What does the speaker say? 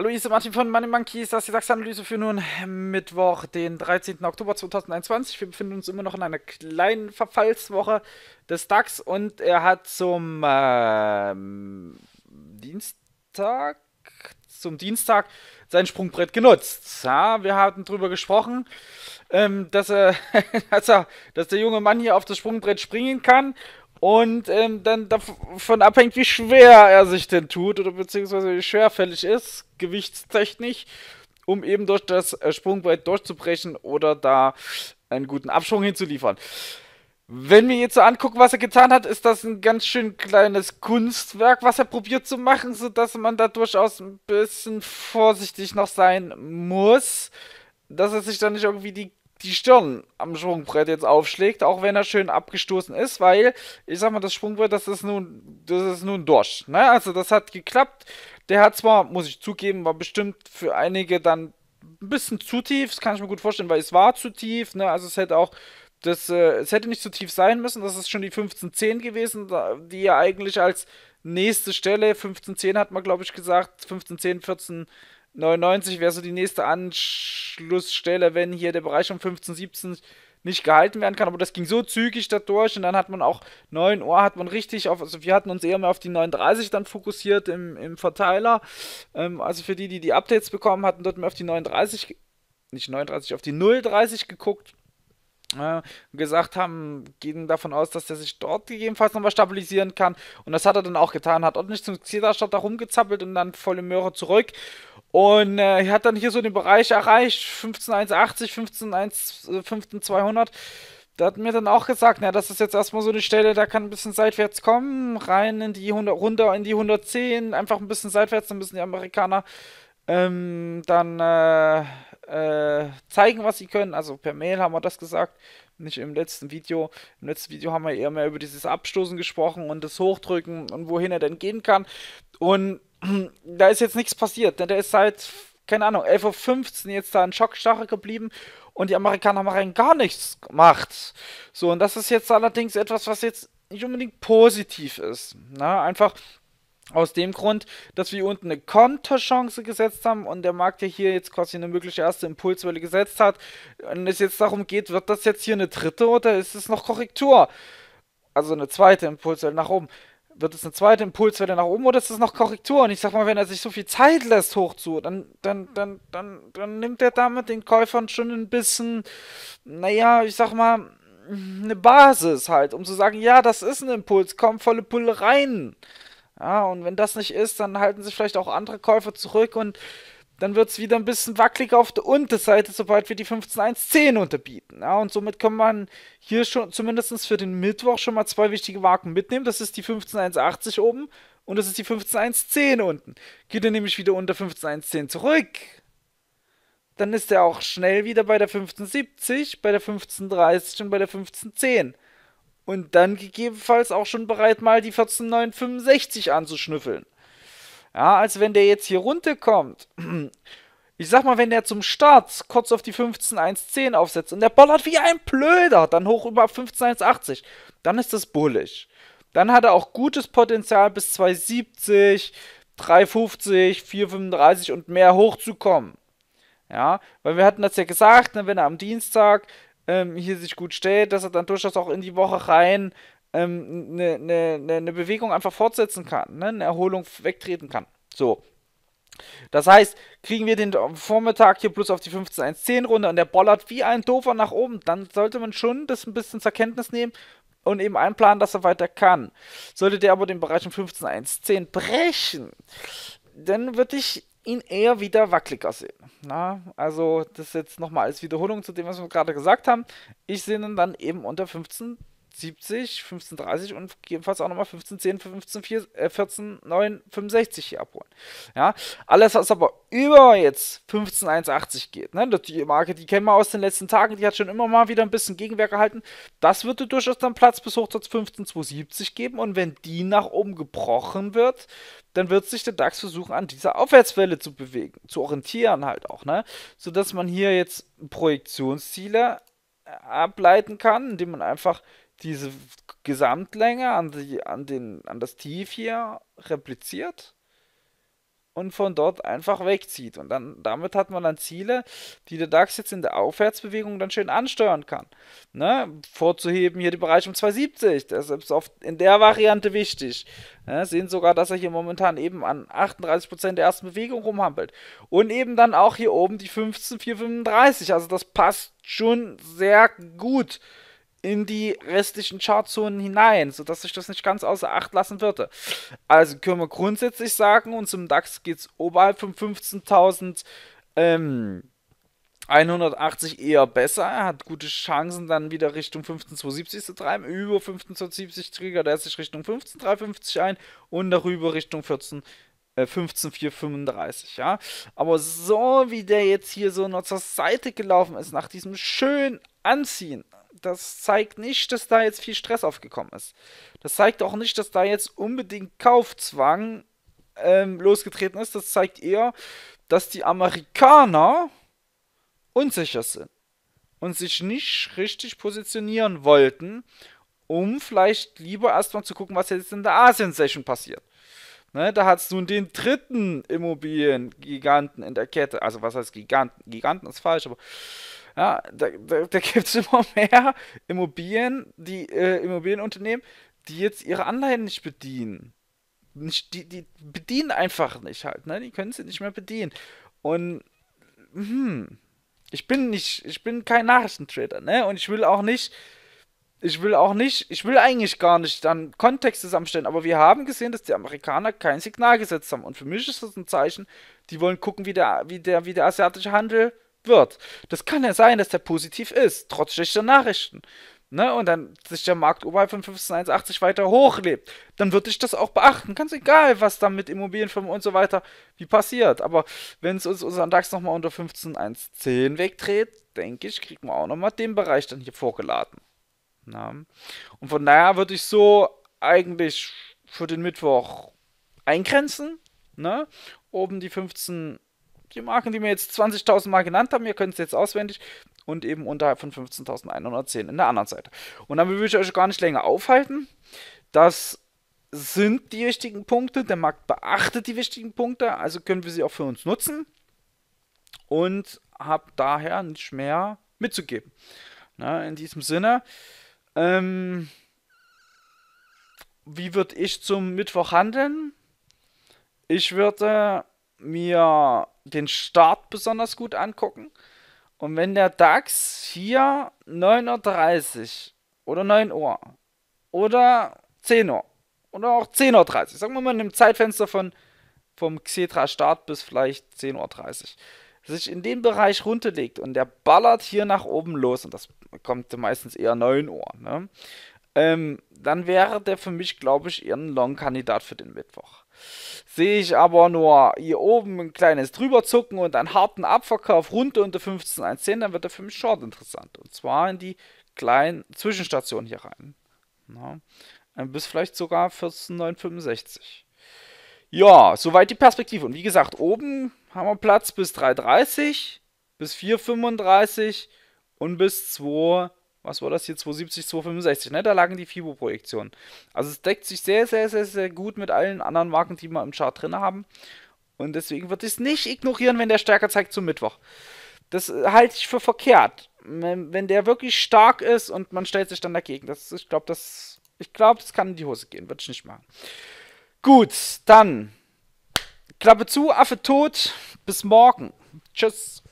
Hallo, hier ist Martin von Money Monkeys. Das ist die Sachsanalyse für nun Mittwoch, den 13. Oktober 2021. Wir befinden uns immer noch in einer kleinen Verfallswoche des DAX und er hat zum ähm, Dienstag, zum Dienstag sein Sprungbrett genutzt. Ja, wir hatten drüber gesprochen, ähm, dass, er, dass, er, dass der junge Mann hier auf das Sprungbrett springen kann und ähm, dann davon abhängt, wie schwer er sich denn tut oder beziehungsweise wie schwerfällig ist, gewichtstechnisch, um eben durch das äh, Sprungbrett durchzubrechen oder da einen guten Abschwung hinzuliefern. Wenn wir jetzt so angucken, was er getan hat, ist das ein ganz schön kleines Kunstwerk, was er probiert zu machen, sodass man da durchaus ein bisschen vorsichtig noch sein muss, dass er sich da nicht irgendwie die die Stirn am Sprungbrett jetzt aufschlägt, auch wenn er schön abgestoßen ist, weil ich sag mal, das Sprungbrett, das ist nun, das ist nun durch. Ne? Also das hat geklappt. Der hat zwar, muss ich zugeben, war bestimmt für einige dann ein bisschen zu tief, das kann ich mir gut vorstellen, weil es war zu tief, ne? Also es hätte auch das, äh, es hätte nicht zu tief sein müssen, das ist schon die 15-10 gewesen, die ja eigentlich als nächste Stelle, 15-10 hat man, glaube ich, gesagt, 15-10, 14, 99 wäre so die nächste Anschlussstelle, wenn hier der Bereich um 15, 17 nicht gehalten werden kann. Aber das ging so zügig dadurch und dann hat man auch 9 Uhr, hat man richtig auf, also wir hatten uns eher mehr auf die 39 dann fokussiert im, im Verteiler. Ähm, also für die, die die Updates bekommen hatten, dort mehr auf die 39, nicht 39, auf die 030 geguckt äh, gesagt haben, gehen davon aus, dass er sich dort gegebenenfalls nochmal stabilisieren kann. Und das hat er dann auch getan, hat ordentlich zum Zederstadt da rumgezappelt und dann volle Möhre zurück. Und äh, er hat dann hier so den Bereich erreicht, 15,180, 15,200. Äh, da hat mir dann auch gesagt, na, das ist jetzt erstmal so eine Stelle, da kann ein bisschen seitwärts kommen, rein in die 100, runter in die 110, einfach ein bisschen seitwärts, dann müssen die Amerikaner ähm, dann äh, äh, zeigen, was sie können. Also per Mail haben wir das gesagt, nicht im letzten Video. Im letzten Video haben wir eher mehr über dieses Abstoßen gesprochen und das Hochdrücken und wohin er denn gehen kann. Und da ist jetzt nichts passiert, denn der ist seit, keine Ahnung, 11.15 Uhr jetzt da in Schockstache geblieben und die Amerikaner haben rein gar nichts gemacht. So, und das ist jetzt allerdings etwas, was jetzt nicht unbedingt positiv ist. Na, ne? einfach aus dem Grund, dass wir unten eine Konterchance gesetzt haben und der Markt, ja hier jetzt quasi eine mögliche erste Impulswelle gesetzt hat, und es jetzt darum geht, wird das jetzt hier eine dritte oder ist es noch Korrektur? Also eine zweite Impulswelle nach oben wird es eine zweite Impulswelle nach oben oder ist es noch Korrektur? Und ich sag mal, wenn er sich so viel Zeit lässt hochzu, dann, dann, dann, dann, dann nimmt er damit den Käufern schon ein bisschen, naja, ich sag mal, eine Basis halt, um zu sagen, ja, das ist ein Impuls, komm volle Pulle rein. Ja, und wenn das nicht ist, dann halten sich vielleicht auch andere Käufer zurück und dann wird es wieder ein bisschen wackelig auf der Unterseite, sobald wir die 15.1.10 unterbieten. Ja, und somit kann man hier schon zumindest für den Mittwoch schon mal zwei wichtige Marken mitnehmen. Das ist die 15.1.80 oben und das ist die 15.1.10 unten. Geht er nämlich wieder unter 15.1.10 zurück. Dann ist er auch schnell wieder bei der 15.70, bei der 15.30 und bei der 15.10. Und dann gegebenenfalls auch schon bereit, mal die 14.965 anzuschnüffeln. Ja, als wenn der jetzt hier runterkommt. Ich sag mal, wenn der zum Start kurz auf die 15.1.10 aufsetzt und der ballert wie ein Blöder, dann hoch über 15.1.80, dann ist das bullig. Dann hat er auch gutes Potenzial bis 2.70, 3.50, 4.35 und mehr hochzukommen. Ja, weil wir hatten das ja gesagt, ne, wenn er am Dienstag ähm, hier sich gut stellt, dass er dann durchaus auch in die Woche rein ähm, eine, eine, eine ne Bewegung einfach fortsetzen kann, ne? eine Erholung wegtreten kann. So. Das heißt, kriegen wir den Vormittag hier plus auf die 15-1-10-Runde und der bollert wie ein Dofer nach oben, dann sollte man schon das ein bisschen zur Kenntnis nehmen und eben einplanen, dass er weiter kann. Sollte der aber den Bereich um 15-1-10 brechen, dann würde ich ihn eher wieder wackeliger sehen. Na, also das ist jetzt nochmal als Wiederholung zu dem, was wir gerade gesagt haben. Ich sehe ihn dann eben unter 15 70, 1530 und jedenfalls auch nochmal 1510 für 15, 4, äh, 14, 9, 65 hier abholen. Ja, alles, was aber über jetzt 15,180 geht, ne, die Marke, die kennen wir aus den letzten Tagen, die hat schon immer mal wieder ein bisschen Gegenwerk gehalten. Das würde durchaus dann Platz bis hoch Hochsatz 15,270 geben und wenn die nach oben gebrochen wird, dann wird sich der DAX versuchen, an dieser Aufwärtswelle zu bewegen, zu orientieren halt auch, ne, sodass man hier jetzt Projektionsziele ableiten kann, indem man einfach diese Gesamtlänge an, die, an, den, an das Tief hier repliziert und von dort einfach wegzieht. Und dann damit hat man dann Ziele, die der DAX jetzt in der Aufwärtsbewegung dann schön ansteuern kann. Ne? Vorzuheben hier den Bereich um 270, das ist oft in der Variante wichtig. Ne? Sehen sogar, dass er hier momentan eben an 38% der ersten Bewegung rumhampelt. Und eben dann auch hier oben die 15,435. Also das passt schon sehr gut in die restlichen Chartzonen hinein, sodass ich das nicht ganz außer Acht lassen würde. Also können wir grundsätzlich sagen, und zum DAX geht es oberhalb von 15.000. Ähm, 180 eher besser. Er hat gute Chancen, dann wieder Richtung 15,270 zu treiben. Über 15,270 triggert er sich Richtung 15,350 ein und darüber Richtung 14. Äh, 15,435, ja. Aber so wie der jetzt hier so noch zur Seite gelaufen ist, nach diesem schönen Anziehen, das zeigt nicht, dass da jetzt viel Stress aufgekommen ist. Das zeigt auch nicht, dass da jetzt unbedingt Kaufzwang ähm, losgetreten ist. Das zeigt eher, dass die Amerikaner unsicher sind und sich nicht richtig positionieren wollten, um vielleicht lieber erstmal zu gucken, was jetzt in der Asien-Session passiert. Ne, da hat es nun den dritten Immobiliengiganten in der Kette. Also was heißt Giganten? Giganten ist falsch, aber ja, da da, da gibt es immer mehr Immobilien, die äh, Immobilienunternehmen, die jetzt ihre Anleihen nicht bedienen. Nicht, die, die bedienen einfach nicht halt, ne? Die können sie nicht mehr bedienen. Und hm, ich bin nicht, ich bin kein Nachrichtentrader, ne? Und ich will auch nicht, ich will auch nicht, ich will eigentlich gar nicht dann Kontext zusammenstellen, aber wir haben gesehen, dass die Amerikaner kein Signal gesetzt haben. Und für mich ist das ein Zeichen, die wollen gucken, wie der, wie der, wie der asiatische Handel wird. Das kann ja sein, dass der positiv ist, trotz schlechter Nachrichten. Ne? Und dann sich der Markt oberhalb von 15,180 weiter hochlebt. Dann würde ich das auch beachten. Ganz egal, was dann mit Immobilienfirmen und so weiter wie passiert. Aber wenn es uns unseren DAX nochmal unter 15,110 wegdreht, denke ich, kriegen wir auch nochmal den Bereich dann hier vorgeladen. Na? Und von daher würde ich so eigentlich für den Mittwoch eingrenzen. Ne? Oben die 15 die Marken, die wir jetzt 20.000 Mal genannt haben, ihr könnt es jetzt auswendig und eben unterhalb von 15.110 in der anderen Seite. Und damit will ich euch gar nicht länger aufhalten. Das sind die wichtigen Punkte. Der Markt beachtet die wichtigen Punkte, also können wir sie auch für uns nutzen und habe daher nicht mehr mitzugeben. Na, in diesem Sinne, ähm, wie würde ich zum Mittwoch handeln? Ich würde mir den Start besonders gut angucken. Und wenn der DAX hier 9.30 Uhr oder 9 Uhr oder 10 Uhr oder auch 10.30 Uhr, sagen wir mal in einem Zeitfenster von vom Xetra Start bis vielleicht 10.30 Uhr, sich in den Bereich runterlegt und der ballert hier nach oben los, und das kommt meistens eher 9 Uhr, ne? ähm, dann wäre der für mich, glaube ich, eher ein Long-Kandidat für den Mittwoch. Sehe ich aber nur hier oben ein kleines Drüberzucken und einen harten Abverkauf runter unter 15,10, dann wird er für mich Short interessant. Und zwar in die kleinen Zwischenstationen hier rein. Na, äh, bis vielleicht sogar 14,965. Ja, soweit die Perspektive. Und wie gesagt, oben haben wir Platz bis 3,30, bis 4,35 und bis 2,35 was war das hier, 270, 265, ne? Da lagen die FIBO-Projektionen. Also es deckt sich sehr, sehr, sehr, sehr gut mit allen anderen Marken, die wir im Chart drin haben. Und deswegen würde ich es nicht ignorieren, wenn der stärker zeigt zum Mittwoch. Das äh, halte ich für verkehrt. Wenn, wenn der wirklich stark ist und man stellt sich dann dagegen. Das, ich glaube, das, glaub, das kann in die Hose gehen. Würde ich nicht machen. Gut, dann. Klappe zu, Affe tot. Bis morgen. Tschüss.